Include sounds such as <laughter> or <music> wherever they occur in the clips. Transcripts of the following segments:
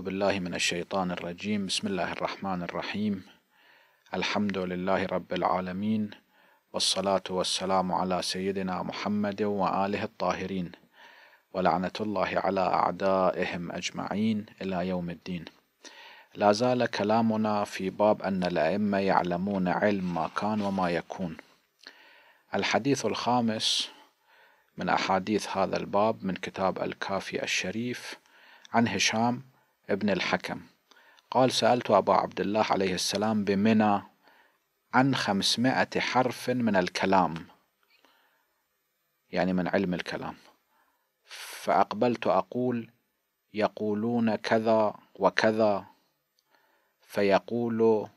بالله من الشيطان الرجيم بسم الله الرحمن الرحيم الحمد لله رب العالمين والصلاة والسلام على سيدنا محمد وآله الطاهرين ولعنة الله على أعدائهم أجمعين إلى يوم الدين لا زال كلامنا في باب أن الأئمة يعلمون علم ما كان وما يكون الحديث الخامس من أحاديث هذا الباب من كتاب الكافي الشريف عن هشام ابن الحكم قال سألت أبا عبد الله عليه السلام بمنى عن خمسمائة حرف من الكلام يعني من علم الكلام فأقبلت أقول يقولون كذا وكذا فيقول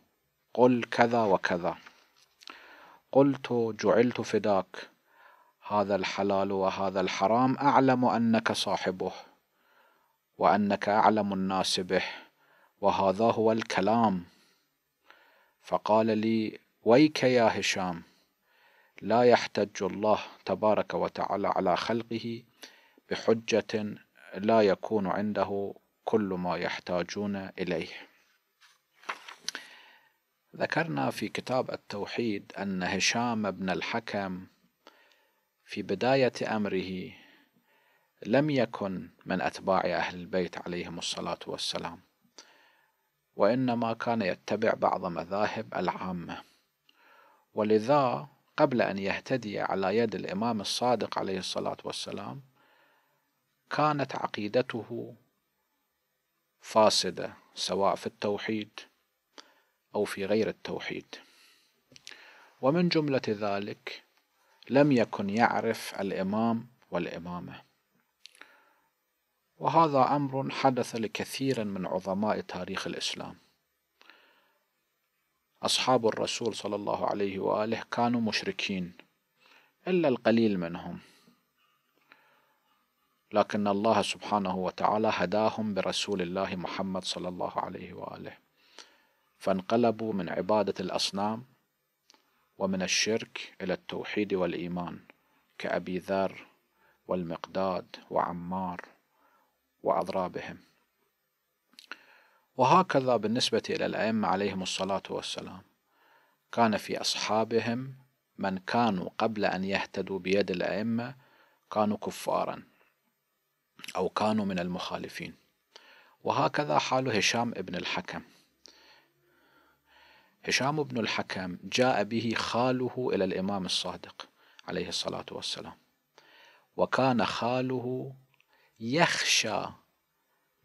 قل كذا وكذا قلت جعلت فداك هذا الحلال وهذا الحرام أعلم أنك صاحبه وأنك أعلم الناس به وهذا هو الكلام فقال لي ويك يا هشام لا يحتج الله تبارك وتعالى على خلقه بحجة لا يكون عنده كل ما يحتاجون إليه ذكرنا في كتاب التوحيد أن هشام بن الحكم في بداية أمره لم يكن من أتباع أهل البيت عليهم الصلاة والسلام وإنما كان يتبع بعض مذاهب العامة ولذا قبل أن يهتدي على يد الإمام الصادق عليه الصلاة والسلام كانت عقيدته فاسدة سواء في التوحيد أو في غير التوحيد ومن جملة ذلك لم يكن يعرف الإمام والإمامة وهذا أمر حدث لكثير من عظماء تاريخ الإسلام أصحاب الرسول صلى الله عليه وآله كانوا مشركين إلا القليل منهم لكن الله سبحانه وتعالى هداهم برسول الله محمد صلى الله عليه وآله فانقلبوا من عبادة الأصنام ومن الشرك إلى التوحيد والإيمان كأبي ذر والمقداد وعمار وأضرابهم وهكذا بالنسبة إلى الأئمة عليهم الصلاة والسلام كان في أصحابهم من كانوا قبل أن يهتدوا بيد الأئمة كانوا كفارا أو كانوا من المخالفين وهكذا حال هشام ابن الحكم هشام بن الحكم جاء به خاله إلى الإمام الصادق عليه الصلاة والسلام وكان خاله يخشى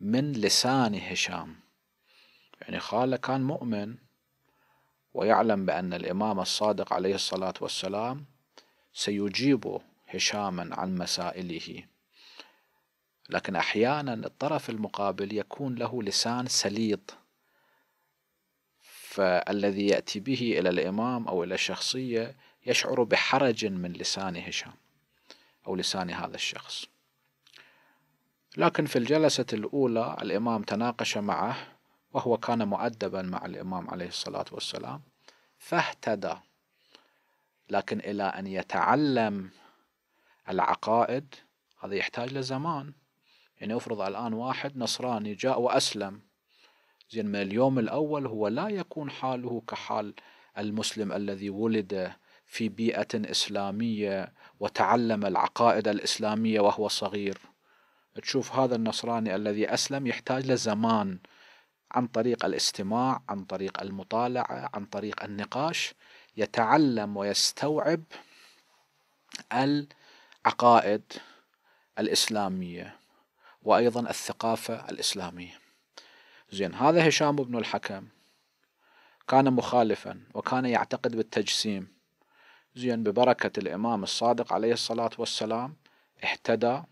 من لسان هشام يعني خاله كان مؤمن ويعلم بأن الإمام الصادق عليه الصلاة والسلام سيجيب هشاما عن مسائله لكن أحيانا الطرف المقابل يكون له لسان سليط فالذي يأتي به إلى الإمام أو إلى الشخصية يشعر بحرج من لسان هشام أو لسان هذا الشخص لكن في الجلسة الأولى الإمام تناقش معه وهو كان مؤدبا مع الإمام عليه الصلاة والسلام فاهتدى لكن إلى أن يتعلم العقائد هذا يحتاج لزمان يعني افرض الآن واحد نصراني جاء وأسلم زين من اليوم الأول هو لا يكون حاله كحال المسلم الذي ولد في بيئة إسلامية وتعلم العقائد الإسلامية وهو صغير تشوف هذا النصراني الذي أسلم يحتاج لزمان عن طريق الاستماع عن طريق المطالعة عن طريق النقاش يتعلم ويستوعب العقائد الإسلامية وأيضا الثقافة الإسلامية زين هذا هشام بن الحكم كان مخالفا وكان يعتقد بالتجسيم زين ببركة الإمام الصادق عليه الصلاة والسلام اهتدى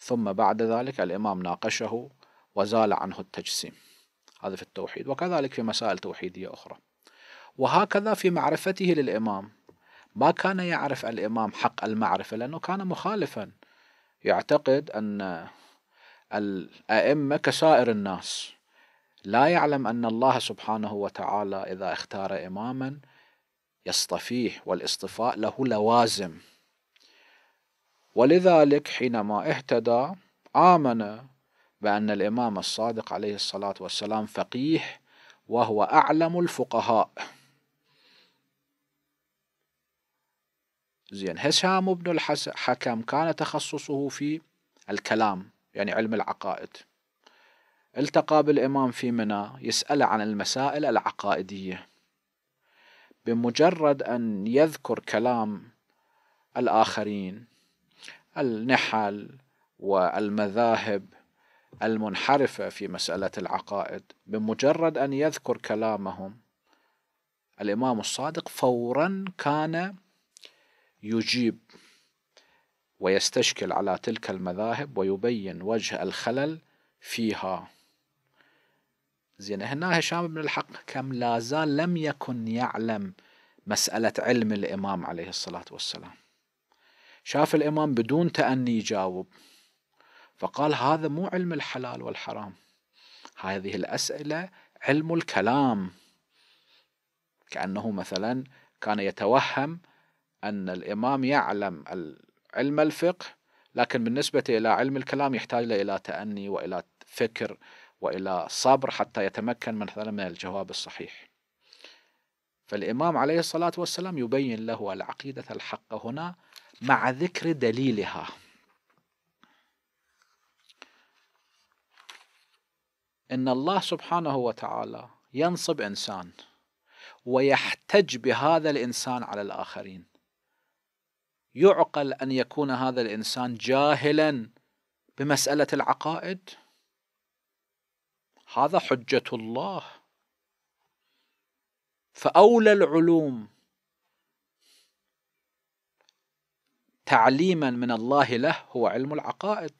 ثم بعد ذلك الإمام ناقشه وزال عنه التجسيم هذا في التوحيد وكذلك في مسائل توحيدية أخرى وهكذا في معرفته للإمام ما كان يعرف الإمام حق المعرفة لأنه كان مخالفا يعتقد أن الأئمة كسائر الناس لا يعلم أن الله سبحانه وتعالى إذا اختار إماما يصطفيه والاصطفاء له لوازم ولذلك حينما اهتدى آمن بأن الإمام الصادق عليه الصلاة والسلام فقيه وهو أعلم الفقهاء زين هشام بن الحكم كان تخصصه في الكلام يعني علم العقائد التقى بالإمام في منى يسأل عن المسائل العقائدية بمجرد أن يذكر كلام الآخرين النحل والمذاهب المنحرفة في مسألة العقائد بمجرد أن يذكر كلامهم الإمام الصادق فورا كان يجيب ويستشكل على تلك المذاهب ويبين وجه الخلل فيها زين هنا هشام بن الحق كم لا زال لم يكن يعلم مسألة علم الإمام عليه الصلاة والسلام شاف الإمام بدون تأني يجاوب فقال هذا مو علم الحلال والحرام هذه الأسئلة علم الكلام كأنه مثلا كان يتوهم أن الإمام يعلم علم الفقه لكن بالنسبة إلى علم الكلام يحتاج إلى تأني وإلى فكر وإلى صبر حتى يتمكن مثلا من الجواب الصحيح فالإمام عليه الصلاة والسلام يبين له العقيدة الحق هنا مع ذكر دليلها ان الله سبحانه وتعالى ينصب انسان ويحتج بهذا الانسان على الاخرين يعقل ان يكون هذا الانسان جاهلا بمساله العقائد هذا حجه الله فاولى العلوم تعليما من الله له هو علم العقائد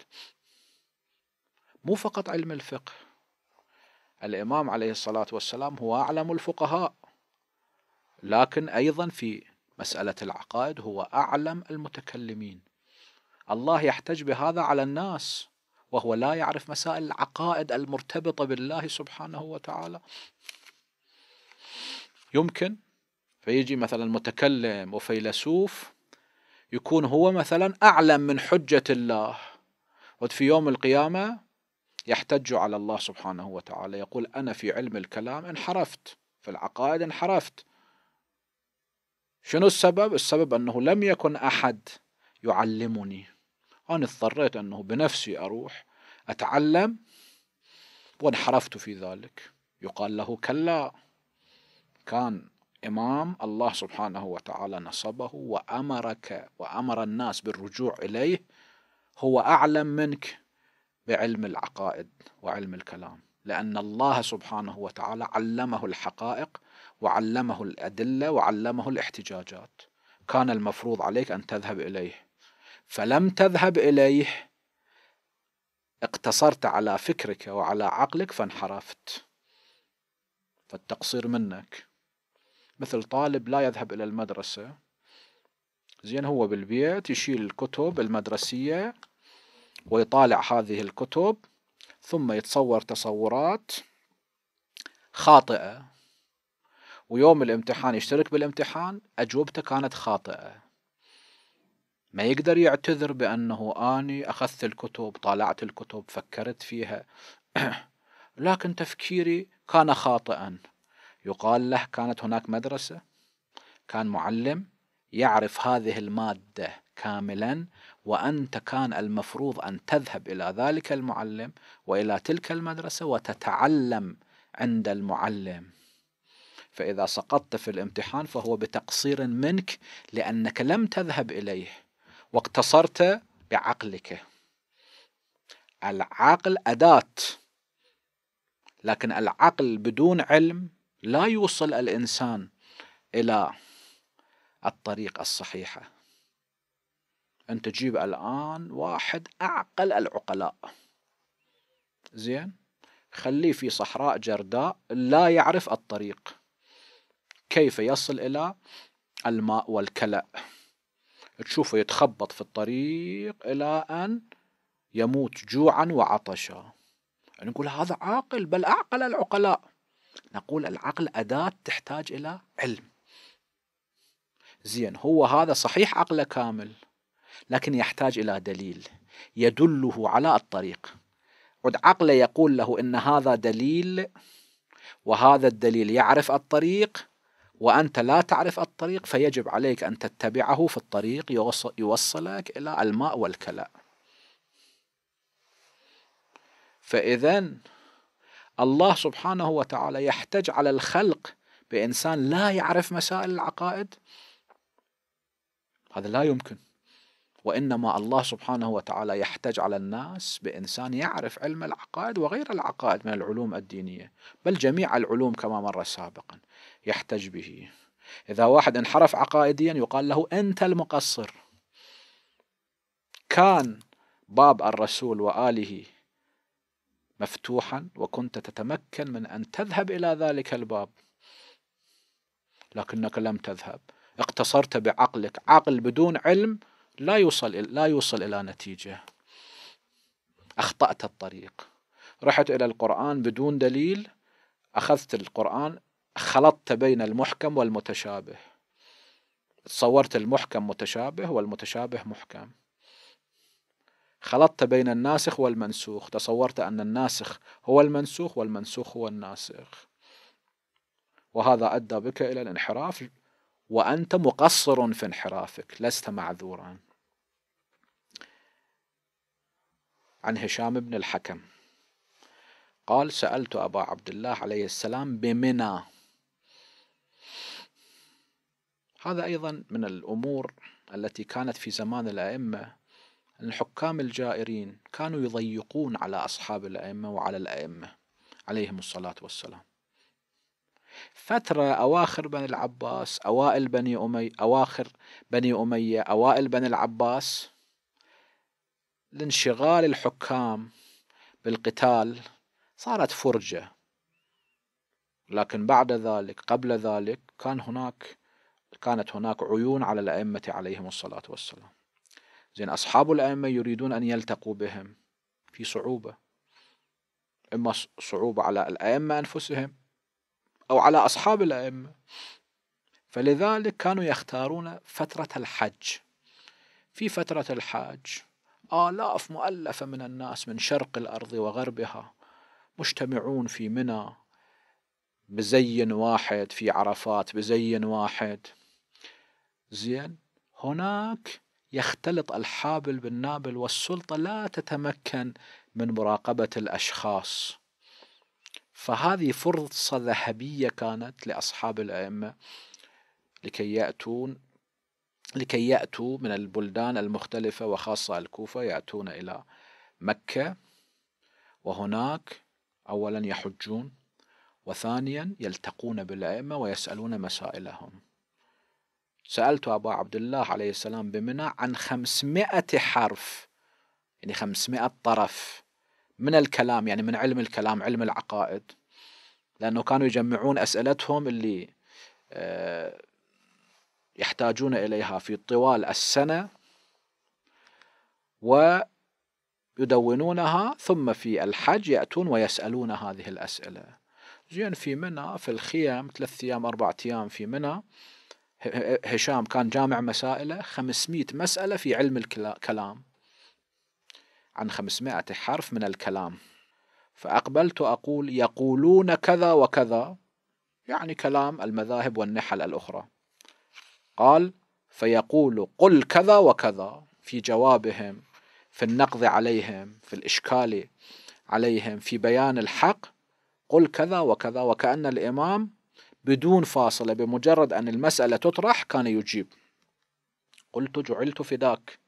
مو فقط علم الفقه الإمام عليه الصلاة والسلام هو أعلم الفقهاء لكن أيضا في مسألة العقائد هو أعلم المتكلمين الله يحتج بهذا على الناس وهو لا يعرف مسائل العقائد المرتبطة بالله سبحانه وتعالى يمكن فيجي مثلا متكلم وفيلسوف يكون هو مثلا أعلم من حجة الله وفي يوم القيامة يحتج على الله سبحانه وتعالى يقول أنا في علم الكلام انحرفت في العقائد انحرفت شنو السبب؟ السبب أنه لم يكن أحد يعلمني أنا اضطريت أنه بنفسي أروح أتعلم وانحرفت في ذلك يقال له كلا كان إمام الله سبحانه وتعالى نصبه وأمرك وأمر الناس بالرجوع إليه هو أعلم منك بعلم العقائد وعلم الكلام لأن الله سبحانه وتعالى علمه الحقائق وعلمه الأدلة وعلمه الاحتجاجات كان المفروض عليك أن تذهب إليه فلم تذهب إليه اقتصرت على فكرك وعلى عقلك فانحرفت فالتقصير منك مثل طالب لا يذهب إلى المدرسة زين هو بالبيت يشيل الكتب المدرسية ويطالع هذه الكتب ثم يتصور تصورات خاطئة ويوم الامتحان يشترك بالامتحان أجوبته كانت خاطئة ما يقدر يعتذر بأنه أني أخذت الكتب طالعت الكتب فكرت فيها <clears throat> لكن تفكيري كان خاطئا يقال له كانت هناك مدرسة كان معلم يعرف هذه المادة كاملا وأنت كان المفروض أن تذهب إلى ذلك المعلم وإلى تلك المدرسة وتتعلم عند المعلم فإذا سقطت في الامتحان فهو بتقصير منك لأنك لم تذهب إليه واقتصرت بعقلك العقل أداة لكن العقل بدون علم لا يوصل الانسان الى الطريق الصحيحه أن تجيب الآن واحد أعقل العقلاء زين خليه في صحراء جرداء لا يعرف الطريق كيف يصل إلى الماء والكلاء تشوفه يتخبط في الطريق إلى أن يموت جوعا وعطشا يعني نقول يعني هذا عاقل بل أعقل العقلاء نقول العقل أداة تحتاج إلى علم زين هو هذا صحيح عقله كامل لكن يحتاج إلى دليل يدله على الطريق عد عقله يقول له إن هذا دليل وهذا الدليل يعرف الطريق وأنت لا تعرف الطريق فيجب عليك أن تتبعه في الطريق يوصلك إلى الماء والكلاء فإذا الله سبحانه وتعالى يحتج على الخلق بإنسان لا يعرف مسائل العقائد هذا لا يمكن وإنما الله سبحانه وتعالى يحتج على الناس بإنسان يعرف علم العقائد وغير العقائد من العلوم الدينية بل جميع العلوم كما مر سابقا يحتج به إذا واحد انحرف عقائديا يقال له أنت المقصر كان باب الرسول وآله مفتوحا وكنت تتمكن من أن تذهب إلى ذلك الباب لكنك لم تذهب اقتصرت بعقلك عقل بدون علم لا يوصل لا يوصل إلى نتيجة أخطأت الطريق رحت إلى القرآن بدون دليل أخذت القرآن خلطت بين المحكم والمتشابه تصورت المحكم متشابه والمتشابه محكم خلطت بين الناسخ والمنسوخ تصورت أن الناسخ هو المنسوخ والمنسوخ هو الناسخ وهذا أدى بك إلى الانحراف وأنت مقصر في انحرافك لست معذورا عن هشام بن الحكم قال سألت أبا عبد الله عليه السلام بمنى هذا أيضا من الأمور التي كانت في زمان الأئمة الحكام الجائرين كانوا يضيقون على أصحاب الأئمة وعلى الأئمة عليهم الصلاة والسلام فترة أواخر بني العباس أوائل بني أمي أواخر بني أمية أوائل بني العباس لانشغال الحكام بالقتال صارت فرجة لكن بعد ذلك قبل ذلك كان هناك كانت هناك عيون على الأئمة عليهم الصلاة والسلام زين أصحاب الأئمة يريدون أن يلتقوا بهم في صعوبة إما صعوبة على الأئمة أنفسهم أو على أصحاب الأئمة فلذلك كانوا يختارون فترة الحج في فترة الحج آلاف مؤلفة من الناس من شرق الأرض وغربها مجتمعون في منى بزين واحد في عرفات بزين واحد زين هناك يختلط الحابل بالنابل والسلطة لا تتمكن من مراقبة الأشخاص فهذه فرصة ذهبية كانت لأصحاب الأئمة لكي يأتون لكي يأتوا من البلدان المختلفة وخاصة الكوفة يأتون إلى مكة وهناك أولا يحجون وثانيا يلتقون بالأئمة ويسألون مسائلهم سألت أبا عبد الله عليه السلام بمنى عن خمسمائة حرف يعني خمسمائة طرف من الكلام يعني من علم الكلام علم العقائد لأنه كانوا يجمعون أسئلتهم اللي آه، يحتاجون إليها في طوال السنة ويدونونها ثم في الحج يأتون ويسألون هذه الأسئلة زين في منى في الخيام ثلاث أيام أربعة أيام في منى هشام كان جامع مسائله 500 مسألة في علم الكلام عن 500 حرف من الكلام فأقبلت أقول يقولون كذا وكذا يعني كلام المذاهب والنحل الأخرى قال فيقول قل كذا وكذا في جوابهم في النقض عليهم في الإشكال عليهم في بيان الحق قل كذا وكذا وكأن الإمام بدون فاصلة بمجرد أن المسألة تطرح كان يجيب قلت جعلت فداك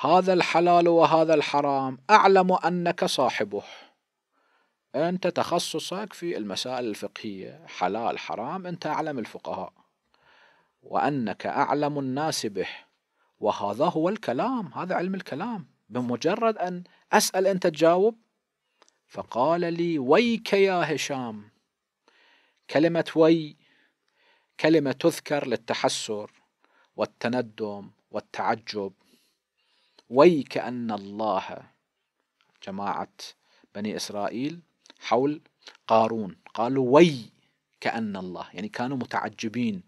هذا الحلال وهذا الحرام أعلم أنك صاحبه أنت تخصصك في المسائل الفقهية حلال حرام أنت أعلم الفقهاء وأنك أعلم الناس به وهذا هو الكلام هذا علم الكلام بمجرد أن أسأل أنت تجاوب فقال لي ويك يا هشام كلمة وي كلمة تذكر للتحسر والتندم والتعجب وي كأن الله جماعة بني إسرائيل حول قارون قالوا وي كأن الله يعني كانوا متعجبين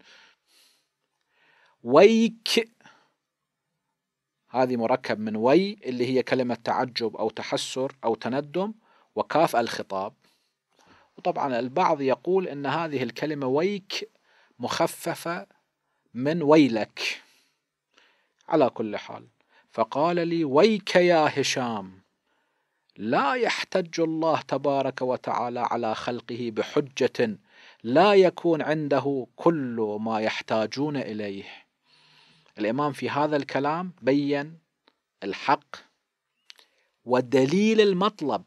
ويك هذه مركب من وي اللي هي كلمة تعجب أو تحسر أو تندم وكاف الخطاب وطبعا البعض يقول أن هذه الكلمة ويك مخففة من ويلك على كل حال فقال لي ويك يا هشام لا يحتج الله تبارك وتعالى على خلقه بحجة لا يكون عنده كل ما يحتاجون إليه الإمام في هذا الكلام بين الحق ودليل المطلب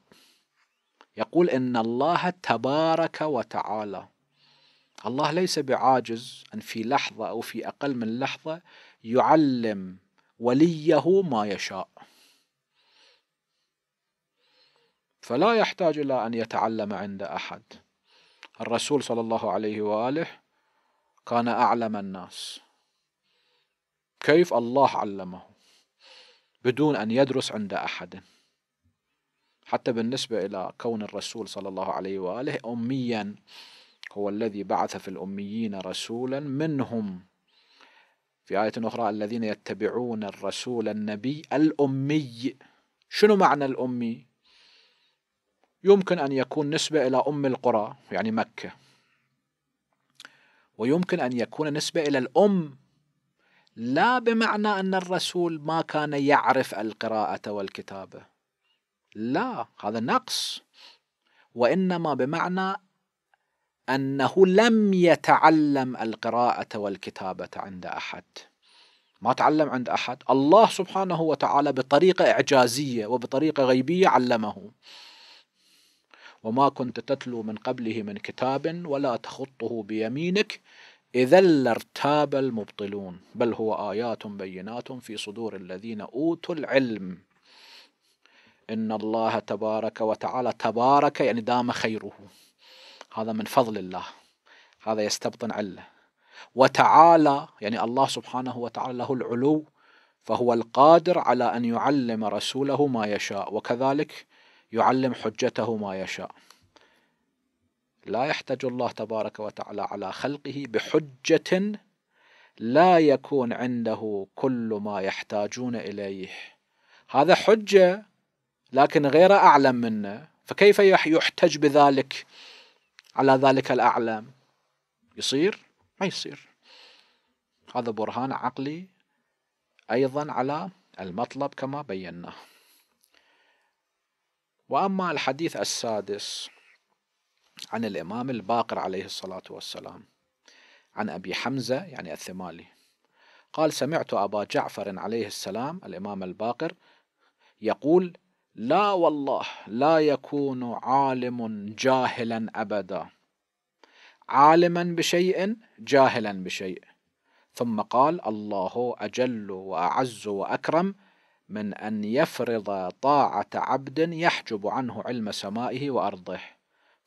يقول ان الله تبارك وتعالى الله ليس بعاجز ان في لحظه او في اقل من لحظه يعلم وليه ما يشاء فلا يحتاج الى ان يتعلم عند احد الرسول صلى الله عليه واله كان اعلم الناس كيف الله علمه بدون ان يدرس عند احد حتى بالنسبة إلى كون الرسول صلى الله عليه وآله أميا هو الذي بعث في الأميين رسولا منهم في آية أخرى الذين يتبعون الرسول النبي الأمي شنو معنى الأمي؟ يمكن أن يكون نسبة إلى أم القرى يعني مكة ويمكن أن يكون نسبة إلى الأم لا بمعنى أن الرسول ما كان يعرف القراءة والكتابة لا هذا نقص وإنما بمعنى أنه لم يتعلم القراءة والكتابة عند أحد ما تعلم عند أحد الله سبحانه وتعالى بطريقة إعجازية وبطريقة غيبية علمه وما كنت تتلو من قبله من كتاب ولا تخطه بيمينك إذا لارتاب المبطلون بل هو آيات بينات في صدور الذين أوتوا العلم إن الله تبارك وتعالى تبارك يعني دام خيره هذا من فضل الله هذا يستبطن عله وتعالى يعني الله سبحانه وتعالى له العلو فهو القادر على أن يعلم رسوله ما يشاء وكذلك يعلم حجته ما يشاء لا يحتج الله تبارك وتعالى على خلقه بحجة لا يكون عنده كل ما يحتاجون إليه هذا حجة لكن غيره أعلم منه فكيف يحتج بذلك على ذلك الأعلم يصير ما يصير هذا برهان عقلي أيضا على المطلب كما بيناه وأما الحديث السادس عن الإمام الباقر عليه الصلاة والسلام عن أبي حمزة يعني الثمالي قال سمعت أبا جعفر عليه السلام الإمام الباقر يقول لا والله لا يكون عالم جاهلا أبدا عالما بشيء جاهلا بشيء ثم قال الله أجل وأعز وأكرم من أن يفرض طاعة عبد يحجب عنه علم سمائه وأرضه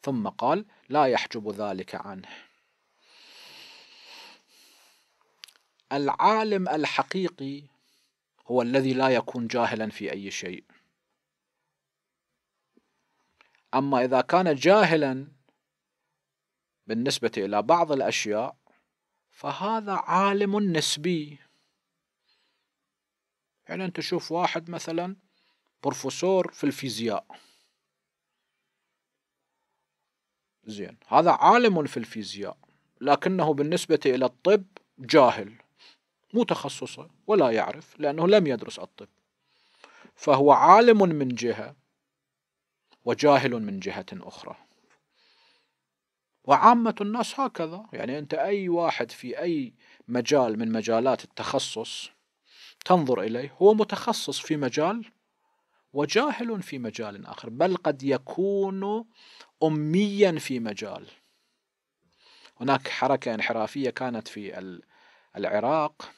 ثم قال لا يحجب ذلك عنه العالم الحقيقي هو الذي لا يكون جاهلا في أي شيء أما إذا كان جاهلا بالنسبة إلى بعض الأشياء فهذا عالم نسبي يعني أنت تشوف واحد مثلا بروفيسور في الفيزياء زين هذا عالم في الفيزياء لكنه بالنسبة إلى الطب جاهل مو تخصصه ولا يعرف لأنه لم يدرس الطب فهو عالم من جهة وجاهل من جهة أخرى وعامة الناس هكذا يعني أنت أي واحد في أي مجال من مجالات التخصص تنظر إليه هو متخصص في مجال وجاهل في مجال آخر بل قد يكون أميا في مجال هناك حركة انحرافية كانت في العراق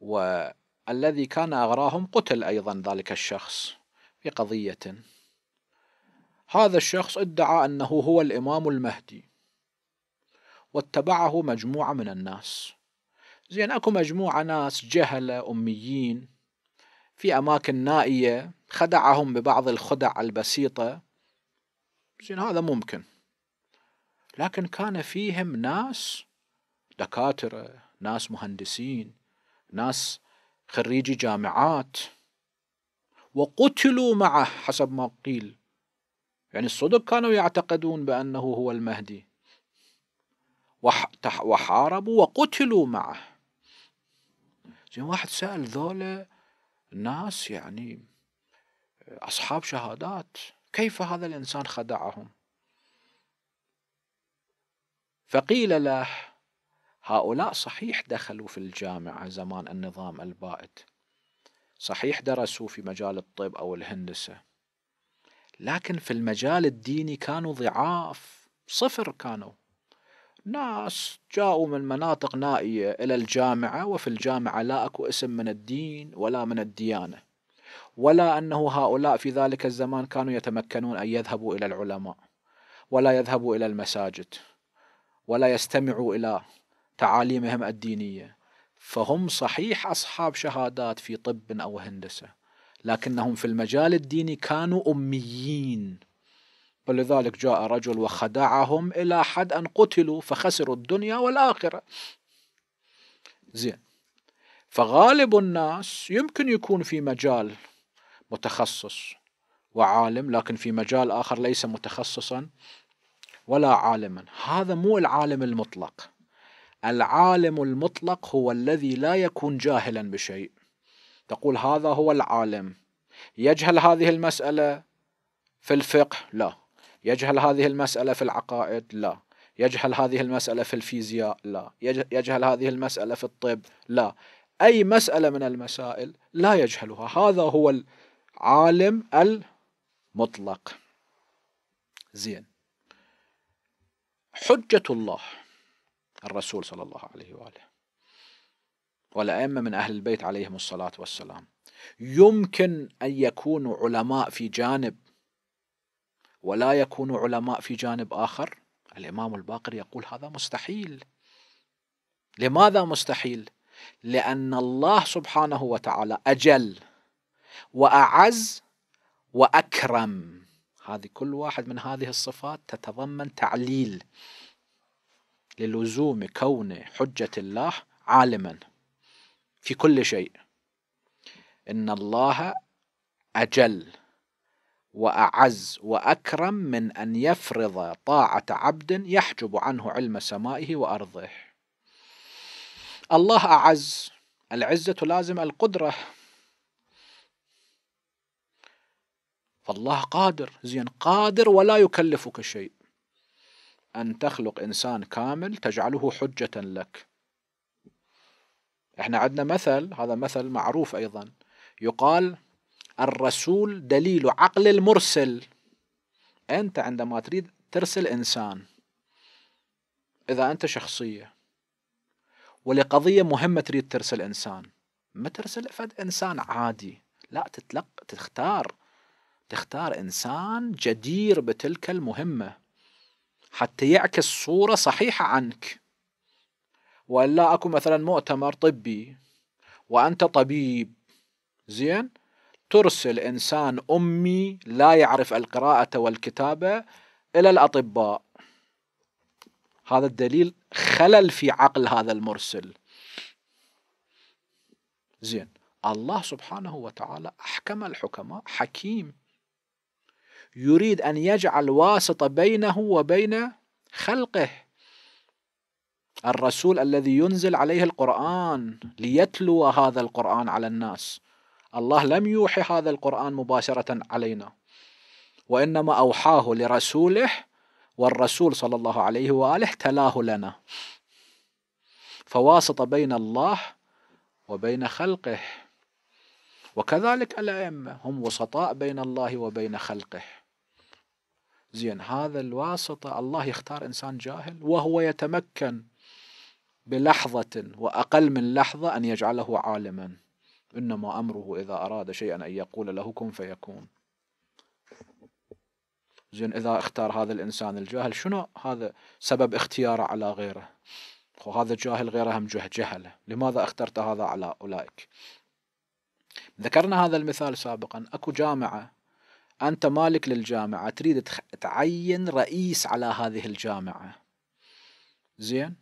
والذي كان أغراهم قتل أيضا ذلك الشخص في قضية هذا الشخص ادعى أنه هو الإمام المهدي واتبعه مجموعة من الناس زين أكو مجموعة ناس جهلة أميين في أماكن نائية خدعهم ببعض الخدع البسيطة زين هذا ممكن لكن كان فيهم ناس دكاترة ناس مهندسين ناس خريجي جامعات وقتلوا معه حسب ما قيل يعني الصدق كانوا يعتقدون بأنه هو المهدي وحاربوا وقتلوا معه زين واحد سأل ذولا ناس يعني أصحاب شهادات كيف هذا الإنسان خدعهم فقيل له هؤلاء صحيح دخلوا في الجامعة زمان النظام البائد صحيح درسوا في مجال الطب أو الهندسة لكن في المجال الديني كانوا ضعاف صفر كانوا ناس جاءوا من مناطق نائية إلى الجامعة وفي الجامعة لا أكو اسم من الدين ولا من الديانة ولا أنه هؤلاء في ذلك الزمان كانوا يتمكنون أن يذهبوا إلى العلماء ولا يذهبوا إلى المساجد ولا يستمعوا إلى تعاليمهم الدينية فهم صحيح أصحاب شهادات في طب أو هندسة لكنهم في المجال الديني كانوا أميين ولذلك جاء رجل وخدعهم إلى حد أن قتلوا فخسروا الدنيا والآخرة زين فغالب الناس يمكن يكون في مجال متخصص وعالم لكن في مجال آخر ليس متخصصا ولا عالما هذا مو العالم المطلق العالم المطلق هو الذي لا يكون جاهلا بشيء تقول هذا هو العالم يجهل هذه المسألة في الفقه لا يجهل هذه المسألة في العقائد لا يجهل هذه المسألة في الفيزياء لا يجهل هذه المسألة في الطب لا أي مسألة من المسائل لا يجهلها هذا هو العالم المطلق زين حجة الله الرسول صلى الله عليه وآله والأئمة من أهل البيت عليهم الصلاة والسلام يمكن أن يكونوا علماء في جانب ولا يكونوا علماء في جانب آخر الإمام الباقر يقول هذا مستحيل لماذا مستحيل؟ لأن الله سبحانه وتعالى أجل وأعز وأكرم هذه كل واحد من هذه الصفات تتضمن تعليل للزوم كون حجة الله عالما في كل شيء إن الله أجل وأعز وأكرم من أن يفرض طاعة عبد يحجب عنه علم سمائه وأرضه الله أعز العزة لازم القدرة فالله قادر زين قادر ولا يكلفك شيء أن تخلق إنسان كامل تجعله حجة لك احنا عندنا مثل هذا مثل معروف أيضا يقال الرسول دليل عقل المرسل أنت عندما تريد ترسل إنسان إذا أنت شخصية ولقضية مهمة تريد ترسل إنسان ما ترسل فد إنسان عادي لا تتلق تختار تختار إنسان جدير بتلك المهمة حتى يعكس صورة صحيحة عنك والا اكو مثلا مؤتمر طبي وانت طبيب زين ترسل انسان امي لا يعرف القراءة والكتابة الى الاطباء هذا الدليل خلل في عقل هذا المرسل زين الله سبحانه وتعالى احكم الحكماء حكيم يريد أن يجعل واسطة بينه وبين خلقه الرسول الذي ينزل عليه القرآن ليتلو هذا القرآن على الناس الله لم يوحي هذا القرآن مباشرة علينا وإنما أوحاه لرسوله والرسول صلى الله عليه وآله تلاه لنا فواسطة بين الله وبين خلقه وكذلك الأئمة هم وسطاء بين الله وبين خلقه زين هذا الواسطة الله يختار إنسان جاهل وهو يتمكن بلحظة وأقل من لحظة أن يجعله عالما إنما أمره إذا أراد شيئا أن يقول له كن فيكون زين إذا اختار هذا الإنسان الجاهل شنو هذا سبب اختياره على غيره وهذا جاهل غيره هم جهله لماذا اخترت هذا على أولئك ذكرنا هذا المثال سابقا أكو جامعة أنت مالك للجامعة تريد تعين رئيس على هذه الجامعة زين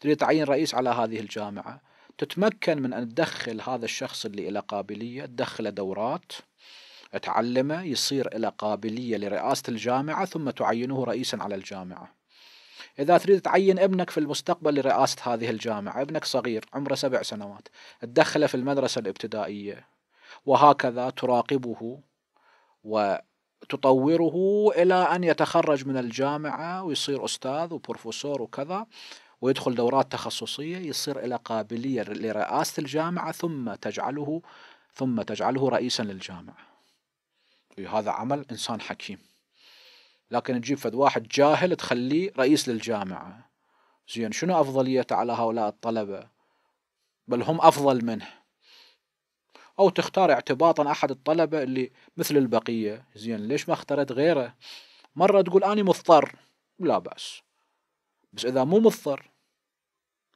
تريد تعين رئيس على هذه الجامعة تتمكن من أن تدخل هذا الشخص اللي له قابلية تدخله دورات تعلمه يصير له قابلية لرئاسة الجامعة ثم تعينه رئيسا على الجامعة إذا تريد تعين ابنك في المستقبل لرئاسة هذه الجامعة ابنك صغير عمره سبع سنوات تدخله في المدرسة الابتدائية وهكذا تراقبه وتطوره إلى أن يتخرج من الجامعة ويصير أستاذ وبروفيسور وكذا ويدخل دورات تخصصية يصير إلى قابلية لرئاسة الجامعة ثم تجعله ثم تجعله رئيسا للجامعة هذا عمل إنسان حكيم لكن تجيب فد واحد جاهل تخليه رئيس للجامعة زين شنو أفضليته على هؤلاء الطلبة بل هم أفضل منه او تختار اعتباطا احد الطلبه اللي مثل البقيه زين ليش ما اخترت غيره مره تقول اني مضطر لا باس بس اذا مو مضطر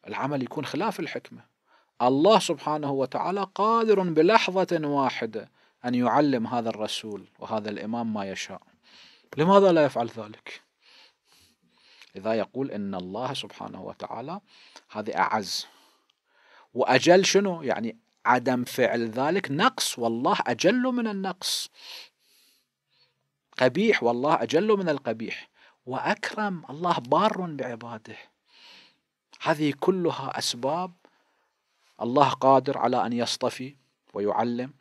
العمل يكون خلاف الحكمه الله سبحانه وتعالى قادر بلحظه واحده ان يعلم هذا الرسول وهذا الامام ما يشاء لماذا لا يفعل ذلك اذا يقول ان الله سبحانه وتعالى هذه اعز واجل شنو يعني عدم فعل ذلك نقص والله أجل من النقص قبيح والله أجل من القبيح وأكرم الله بار بعباده هذه كلها أسباب الله قادر على أن يصطفي ويعلم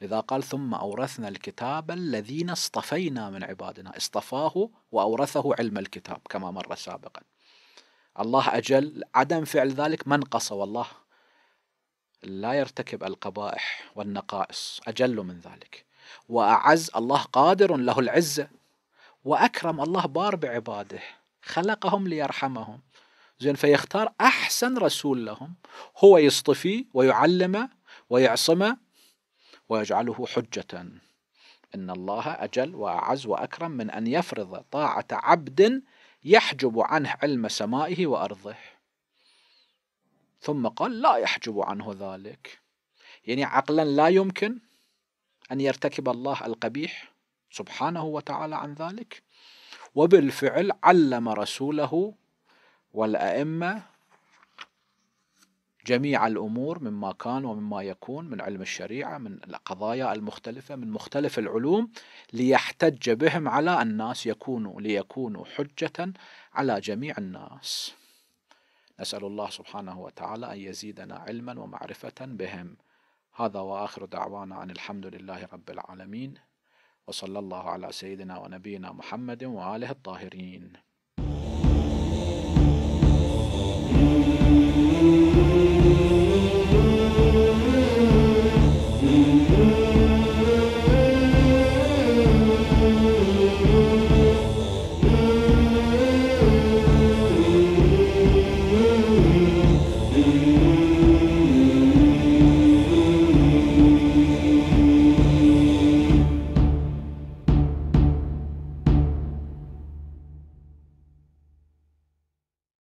لذا قال ثم أورثنا الكتاب الذين اصطفينا من عبادنا اصطفاه وأورثه علم الكتاب كما مر سابقا الله أجل عدم فعل ذلك منقص والله لا يرتكب القبائح والنقائص أجل من ذلك وأعز الله قادر له العزة وأكرم الله بار بعباده خلقهم ليرحمهم زين فيختار أحسن رسول لهم هو يصطفيه ويعلمه ويعصمه ويجعله حجة إن الله أجل وأعز وأكرم من أن يفرض طاعة عبد يحجب عنه علم سمائه وأرضه ثم قال لا يحجب عنه ذلك يعني عقلا لا يمكن أن يرتكب الله القبيح سبحانه وتعالى عن ذلك وبالفعل علم رسوله والأئمة جميع الأمور مما كان ومما يكون من علم الشريعة من القضايا المختلفة من مختلف العلوم ليحتج بهم على الناس يكونوا ليكونوا حجة على جميع الناس أسأل الله سبحانه وتعالى أن يزيدنا علما ومعرفة بهم هذا وآخر دعوانا عن الحمد لله رب العالمين وصلى الله على سيدنا ونبينا محمد وآله الطاهرين